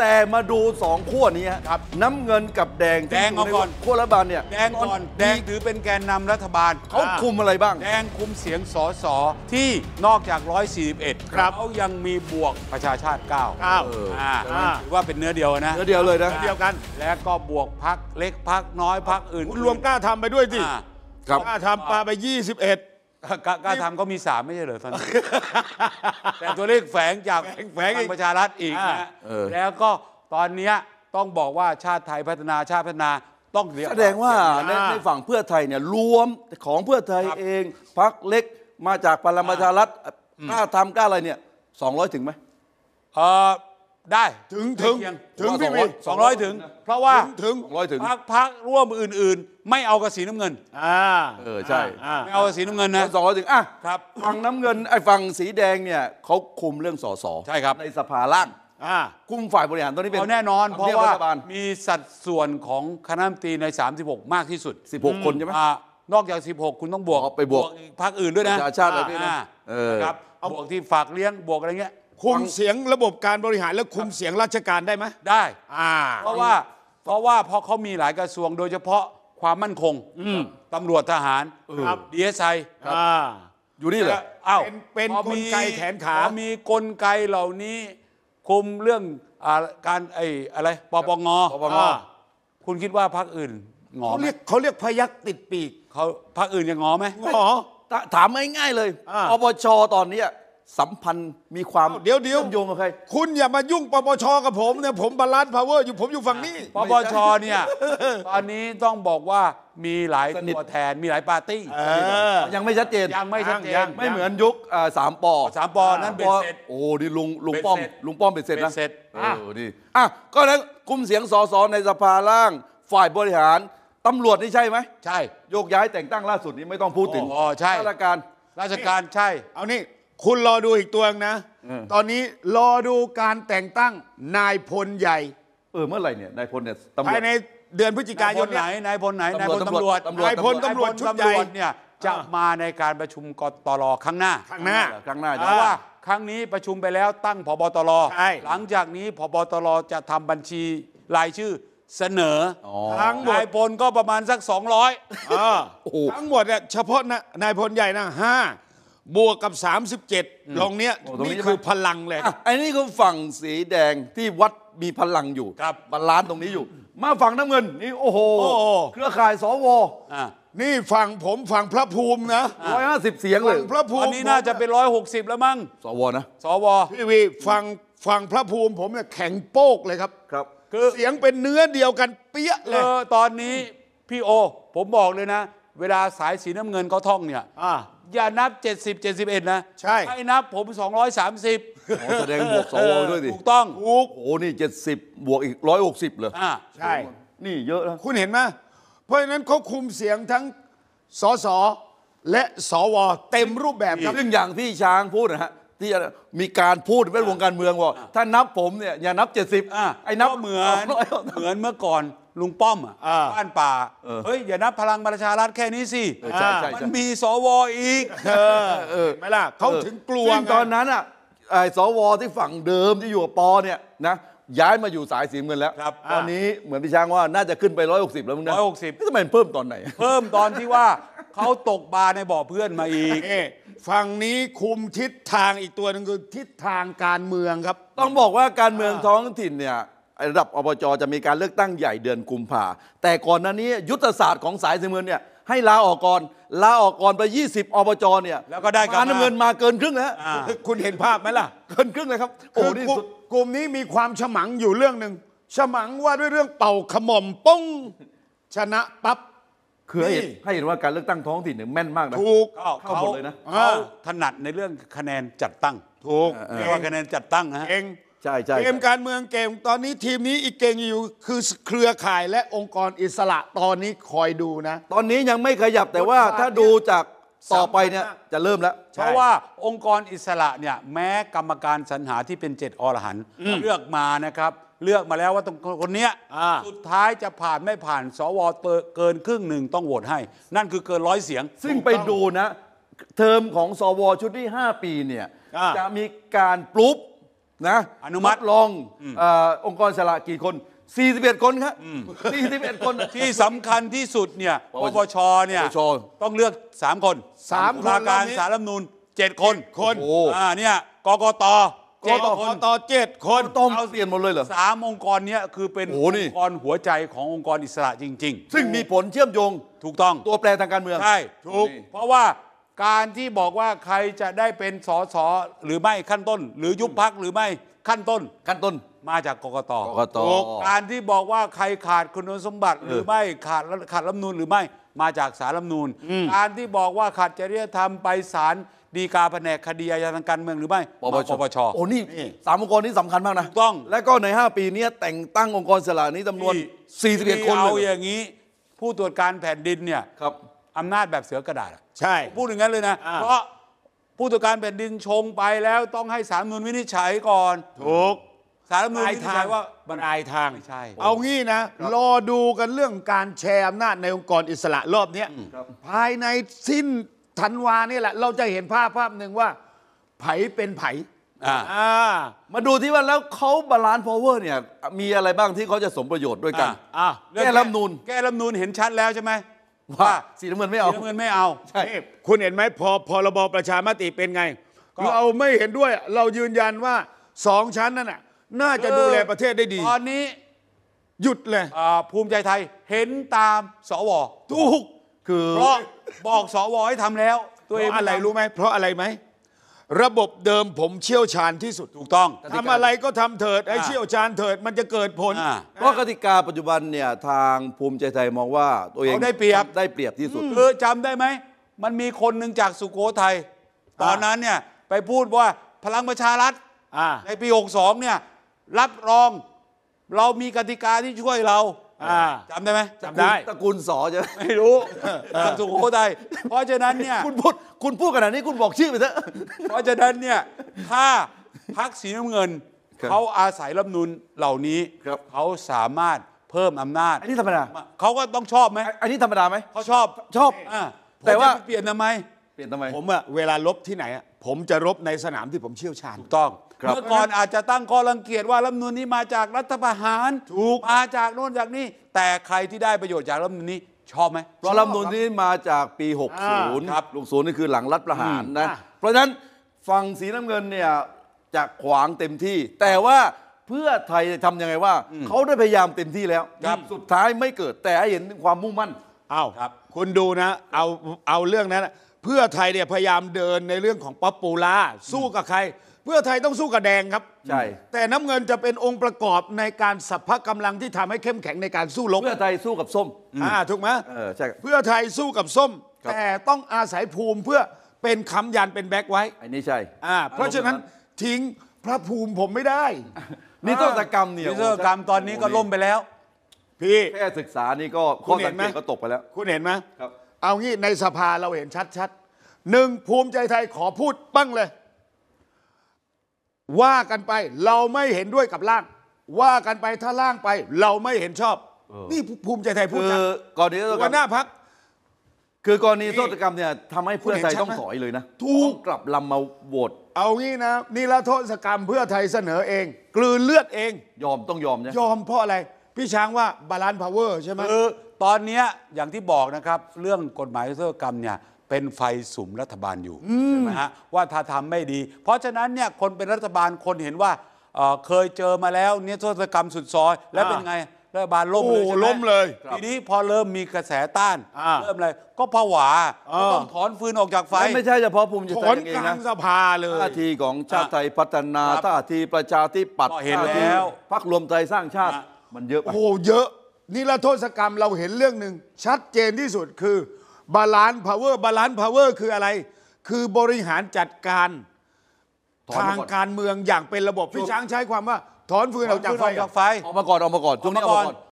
แต่มาดูสองขั้วนี้ครับน้ำเงินกับแดงแดงอก่อนขั้วรัฐบาลเนี่ย แดงก่อนแดงถือเป็นแกนนำรัฐบาล เขาคุมอะไรบ้าง แดงคุมเสียงสอสอที่นอกจาก 141 ครับเขายังมีบวกประชาชาติ9 9อ่าถือว่าเป็นเนื้อเดียวนะ เนื้อเดียวเลยนะเดียวกัน แล้วก็บวกพักเล็กพักน้อยพักอื่น รวมกล้าทำไปด้วยสิกล้าทำปาไป 21กล้าทำก็มีสามไม่ใช่เหรอตอนนี้ แต่ตัวเลขแฝงจากแฝงพลังประชารัฐอีกนะ แล้วก็ตอนนี้ต้องบอกว่าชาติไทยพัฒนาชาติพัฒนาต้องเียแสดงว่า ในฝั่งเพื่อไทยเนี่ยรวมของเพื่อไทยเอง พักเล็กมาจากพลังประชารัฐกล้าทำกล้าอะไรเนี่ยสองร้อยถึงไหมเออได้ถึงถึงถึงพี่วีสองร้อยถึง เพราะว่าถึงร้อยถึงพักพักร่วมอื่นๆ ไม่เอากระสีน้ำเงิน อ่าเออใช่ ไม่เอากระสีน้ำเงินนะสองร้อยถึงอ่ะครับฝั่งน้ำเงินไอ้ฝั่งสีแดงเนี่ยเขาคุมเรื่องสสใช่ครับในสภาล่างอ่าคุมฝ่ายบริหารตอนนี้เป็นแน่นอน เพราะว่ามีสัดส่วนของคณะมนตรีใน 36 มากที่สุด 16 คนใช่ไหมนอกจาก 16 คุณต้องบวกไปบวกพรรคอื่นด้วยนะชาติอะไรด้วยนะครับเอาบวกที่ฝากเลี้ยงบวกอะไรเงี้ยคุมเสียงระบบการบริหารและคุมเสียงราชการได้ไหมได้เพราะว่าเพราะว่าพอเขามีหลายกระทรวงโดยเฉพาะความมั่นคงตำรวจทหารดีเอสไออยู่นี่เหรออ้าวเป็นกลไกแขนขามีกลไกเหล่านี้ คุมเรื่องการไอ้อะไร ปปงปปงคุณคิดว่าพรรคอื่นงอเขาเรียกเขาเรียกพยักติดปีกเขาพรรคอื่นยังงอไหมงอถามง่ายๆเลยอปชตอนเนี้สัมพันธ์มีความเดี๋ยวเดี๋ยวโยงกับใครคุณอย่ามายุ่งปปชกับผมเนี่ยผมบาลานซ์พาวเวอร์อยู่ผมอยู่ฝั่งนี้ปปชเนี่ยตอนนี้ต้องบอกว่ามีหลายตัวแทนมีหลายปาร์ตี้ยังไม่ชัดเจนยังไม่ชัดเจนไม่เหมือนยุคสามปอสามปอนั้นเป็นเสร็จโอ้ดิลุงลุงป้อมลุงป้อมเป็นเสร็จนะเสร็จโอ้ดีอ่ะก็แล้วกุมเสียงสสในสภาล่าง ฝ่ายบริหารตำรวจนี่ใช่ไหมใช่โยกย้ายแต่งตั้งล่าสุดนี้ไม่ต้องพูดถึงอ๋อใช่ราชการราชการใช่ เอานี่คุณรอดูอีกตัวนงนะ ตอนนี้รอดูการแต่งตั้งนายพลใหญ่ เออเมื่อไหร่เนี่ยนายพลเนี่ยตำรวจภายในเดือนพฤศจิกายนไหนนายพลไหนนายพลตำรวจ นายพลตำรวจชุดใหญ่เนี่ย จะมาในการประชุมกตรครั้งหน้าครั้งหน้า ครั้งหน้าเพราะว่า ครั้งนี้ประชุมไปแล้วตั้งพบตรหลังจากนี้พบตรจะทำบัญชีรายชื่อเสนอทั้งหมดนายพลก็ประมาณสัก 200อทั้งหมดเนี่ยเฉพาะนายพลใหญ่นะห้าบวกกับ 37ลองเนี้ยนี้นี่คือพลังแหละออันนี้คือฝั่งสีแดงที่วัดมีพลังอยู่ครับบาลานซ์ตรงนี้อยู่ มาฝั่งน้ำเงินนี่โอ้โหเครือข่ายสวอ่ะนี่ฝั่งผมฝั่งพระภูมินะร้อยห้าสิบเสียงเลฝั่ยงพระภูอันมินี้น่าจะเป็นร้อยหกสิบแล้วมั้งสวนะสวพี่วีฝั่งฝั่งพระภูมิผมเนี่ยแข็งโป๊กเลยครับครับ คือเสียงเป็นเนื้อเดียวกันเปี้ยเลเอยอตอนนี้ พี่โอผมบอกเลยนะ เวลาสายสีน้ำเงินเขาท่องเนี่ยอ่าอย่านับ 70 71 นะใช่ให้นับผม 230 อ๋อแสดงบวกสวด้วยดิถูกต้อง โอ้โหนี่ 70 บวกอีก 160เลยอ่าใช่ นี่เยอะแล้วคุณเห็นไหมเพราะฉะนั้นเขาคุมเสียงทั้งสสและสวเต็มรูปแบบครับซึ่งอย่างที่ช้างพูดนะฮะที่มีการพูดในวงการเมืองว่าถ้านับผมเนี่ยอย่านับ 70 อ่าไอ้นับเหมือนเหมือนเมื่อก่อนลุงป้อมอ่ะบ้านป่าเฮ้ยอย่านับพลังประชารัฐแค่นี้สิมันมีสวอีกเออไม่ล่ะเขาถึงกลัวตอนนั้นอ่ะไอสวที่ฝั่งเดิมที่อยู่กับปอเนี่ยนะย้ายมาอยู่สายสีเงินแล้วตอนนี้เหมือนพี่ช้างว่าน่าจะขึ้นไป160แล้วมึงนะ160นี่ทำไมมัเพิ่มตอนไหนเพิ่มตอนที่ว่าเขาตกบาในบ่อเพื่อนมาอีก ฝั่งนี้คุมทิศทางอีกตัวหนึงคือทิศทางการเมืองครับ ต้องบอกว่าการเมืองท้องถิ่นเนี่ยระดับอบจจะมีการเลือกตั้งใหญ่เดือนกุมภาแต่ก่อนหน้านี้ยุทธศาสตร์ของสายสีเงินเนี่ย ให้ลาออกก่อนลาออกก่อนไป 20อบจเนี่ย แล้วก็ได้การเงินมาเกินครึ่งแล้วคุณเห็นภาพไหมล่ะ เกินครึ่งเลยครับโอ้ีกลุ่มสุดกลุ่มนี้มีความฉมังอยู่เรื่องหนึ่งฉมังว่าด้วยเรื่องเป่าขมอมป้อง ชนะปั๊บคือให้เห็นเห็นว่าการเลือกตั้งท้องถิ่นหนี่งแม่นมากนะถูกเข้าเลยนะถนัดในเรื่องคะแนนจัดตั้งถูกเรียกว่าคะแนนจัดตั้งฮะเองช่ใช่เกมการเมืองเก่งตอนนี้ทีมนี้อีกเก่งอยู่คือเครือข่ายและองค์กรอิสระตอนนี้คอยดูนะ ตอนนี้ยังไม่ขยับแต่ว่าถ้าดูจากต่อไปเนี่ยจะเริ่มแล้ว เพราะว่าองค์กรอิสระเนี่ยแม้กรรมการสรรหาที่เป็นเจ็ดอรหันเลือกมานะครับ เลือกมาแล้วว่าตรงคนเนี้ยสุดท้ายจะผ่านไม่ผ่าน สวเกินครึ่งหนึ่งต้องโหวตให้ นั่นคือเกินร้อยเสียง ซึ่งไปดูนะ เทอมของสวชุดที่ 5 ปีเนี่ยจะมีการปลุ๊บนะอนุมัติลององค์กรสละกี่คน41คนครับ41คนที่สำคัญที่สุดเนี่ยปปชเนี่ยต้องเลือก 3 คน3คนการสารรัฐมนูล7คนคนอ่าเนี่ยกกตกตต่อเจ็ดคนต้องเอาเสี่ยนหมดเลยเหรอสามองค์กรนี้คือเป็นองค์กรหัวใจขององค์กรอิสระจริง ๆ ซึ่งมีผลเชื่อมโยงถูกต้องตัวแปรทางการเมือง ใช่ ถูกเพราะว่าการที่บอกว่าใครจะได้เป็นสสหรือไม่ขั้นต้น หรือยุบพักหรือไม่ขั้นต้น ขั้นต้นมาจากกกตกกตการที่บอกว่าใครขาดคุณสมบัติ หรือไม่ขาดขาดรัฐมนูลหรือไม่มาจากสารรัฐมนูลการที่บอกว่าขาดจริยธรรมไปศาลดีกาแผนกคดีอาญาทางการเมืองหรือไม่ปปชปปชโอ้นี่สามองค์กรนี้สำคัญมากนะต้องและก็ใน 5 ปีนี้แต่งตั้งองค์กรสลานี้จำนวน4ดคนเลยเอาอย่างนี้ ผู้ตรวจการแผ่นดินเนี่ยอำนาจแบบเสือกระดาษใช่ พูดอย่างนั้นเลยนะ เพราะผู้ตรวจการแผ่นดินชงไปแล้วต้องให้สารมนุนวินิจฉัยก่อน ถูกสารมนุนวินิจฉัยว่ามันอายทางใช่ เอางี้นะ รอดูกันเรื่องการแชร์อำนาจในองค์กรอิสระรอบเนี้ภายในสิ้นธันวาเนี่ยแหละ เราจะเห็นภาพภาพหนึ่งว่าไผเป็นไผอ่าอ่ามาดูที่ว่าแล้วเขาบาลานซ์พาวเวอร์เนี่ยมีอะไรบ้างที่เขาจะสมประโยชน์ด้วยกันอ่แก้รัฐธรรมนูญแก้รัฐธรรมนูนเห็นชัดแล้วใช่ไหมว่า สีน้ำเงินไม่เอาสีน้ำเงินไม่เอาใช่คุณเห็นไหมพอพรบประชามติเป็นไงเราไม่เห็นด้วยเรายืนยันว่าสองชั้นนั่นน่ะน่าจะดูแลประเทศได้ดี ตอนนี้หยุดเลยภูมิใจไทยเห็นตามสวถูกคือ เพราะบอกสวให้ทำแล้ว ตัวเองอะไรรู้ไหมเพราะอะไรไหมระบบเดิมผมเชี่ยวชาญที่สุดถูกต้องทำอะไรก็ทำเถิดไอ้เชี่ยวชาญเถิดมันจะเกิดผลเพราะกติกาปัจจุบันเนี่ยทางภูมิใจไทยมองว่า ตัวเองได้เปรียบได้เปรียบที่สุดเออจำได้ไหม มันมีคนหนึ่งจากสุโขทัยตอนนั้นเนี่ยไปพูดว่าพลังประชารัฐในปี 62 เนี่ยรับรอง เรามีกติกาที่ช่วยเราจำได้ไหมจำได้ตระกูลสอจะไม่รู้งสุโขทัยเพราะฉะนั้นเนี่ยคุณพูดคุณพูดขนาดนี้คุณบอกชื่อไปเถอะ เพราะฉะนั้นเนี่ยถ้าพักสีน้ำเงินเขาอาศัยรัฐนุนเหล่านี้เขาสามารถเพิ่มอำนาจ อันนี้ธรรมดาเขาก็ต้องชอบไหมอันนี้ธรรมดาไหมเขาชอบชอบแต่ว่าเปลี่ยนทำไมเปลี่ยนทำไมผมอะเวลาลบที่ไหนอะผมจะรบในสนามที่ผมเชี่ยวชาญถูกต้องเมื่อก่อนอาจจะตั้งข้อรังเกียจว่ารัฐมนุนนี้มาจากรัฐประหารถูกมาจากโน่นจากนี่แต่ใครที่ได้ประโยชน์จากรัฐมนุนนี้ ชอบไหมเพราะรัฐมนุนนี้มาจากปี 60ครับ60นี่คือหลังรัฐประหารนะเพราะฉะนั้นฝั่งสีน้ำเงินเนี่ยจะขวางเต็มที่ แต่ว่าเพื่อไทยจะทำยังไงว่า เขาได้พยายามเต็มที่แล้ว สุดท้ายไม่เกิดแต่ให้เห็นความมุ่งมั่นอ้าวครับคุณดูนะเอาเอาเรื่องนั้นเพื่อไทยเนี่ยพยายามเดินในเรื่องของป๊อปปูล่าสู้กับใครพื่อไทยต้องสู้กับแดงครับ ใช่ แต่น้ำเงินจะเป็นองค์ประกอบในการสัพพะกำลังที่ทำให้เข้มแข็งในการสู้รบเพื่อไทยสู้กับส้ม อ่าถูกไหมเออใช่เพื่อไทยสู้กับส้ม แต่ต้องอาศัยภูมิเพื่อเป็นคำยันเป็นแบ็กไว้อันนี้ใช่ อ่า เพราะฉะนั้นทิ้งพระภูมิผมไม่ได้นี่โ้ษกรรมเนี่ยนิโ้ษกรรมตอนนี้ก็ล่มไปแล้ว พี่แค่ศึกษานี่ก็ข้อส็นเหมก็ตกไปแล้ว คุณเห็นไหมครับ เอางี้ในสภาเราเห็นชัดๆหนึ่งภูมิใจไทยขอพูดปั้งเลยว่ากันไปเราไม่เห็นด้วยกับร่าง ว่ากันไปถ้าร่างไปเราไม่เห็นชอบ นี่ภูมิใจไทยพูดกันะอนรณีหันหน้าพัก คือกรณีโทษกรรมเนี่ยทำให้เพื่อไทยต้องถอยเลยนะถูกกลับลำมาโหวตเอางี้นะ นี่ละโทษกรรมเพื่อไทยเสนอเอง กลืนเลือดเองยอมต้องยอมนะยอมเพราะอะไร พี่ช้างว่าบาลานซ์พาวเวอร์ใช่ไหมคือตอนนี้อย่างที่บอกนะครับ เรื่องกฎหมายโทษกรรมเนี่ยเป็นไฟสุมรัฐบาลอยู่ ใช่ไหมฮะว่าถ้าทาไม่ดี เพราะฉะนั้นเนี่ยคนเป็นรัฐบาลคนเห็นว่าเเคยเจอมาแล้วเนี่ยโทษกรรมสุดซอย แล้วเป็นไง รัฐบาลล้มเลยใช่ไหล้มเลยทีนี้พอเริ่มมีกระแสต้านเริ่มอะไรก็ผวาต้องถอนฟืนออกจากไฟ ไม่ใช่เฉพาะภูมิใจไทอยนเอกงลานะงสภาเลยท่าทีของชาติไทยพัฒนาท่าทีประชาธิปัตย์เห็นแล้วพักรวมไทยสร้างชาติมันเยอะไโอ้เยอะนี่ละโทษกรรมเราเห็นเรื่องหนึ่งชัดเจนที่สุดคือบาลานซ์พาวเวอร์บาลานซ์พาวเวอร์คืออะไร คือบริหารจัดการ ทางการเมืองอย่างเป็นระบบ พี่ช้างใช้ความว่า ถอนฟืนออกจากไฟ ออกมาก่อน ออกมาก่อนช่วงออกมาก่อน